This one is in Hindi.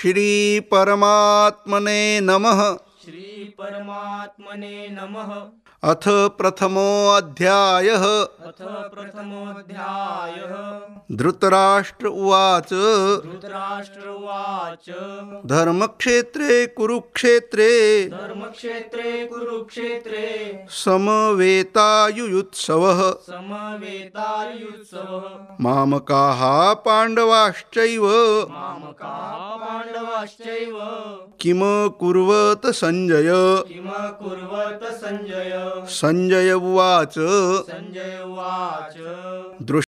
श्री परमात्मने नमः श्री परमात्मने नमः अथ प्रथमोऽध्यायः अथ प्रथमोऽध्यायः धृतराष्ट्र उवाच धृतराष्ट्र उवाच धर्मक्षेत्रे कुरुक्षेत्रे धर्मक्षेत्रे कुरुक्षेत्रे समवेतायुयुत्सवः समवेतायुयुत्सवः मामकाः पाण्डवाश्चैव मामकाः श्चैव किम कुर्वत संजय किम कुर्वत संजय संजय उवाच संजय उवाच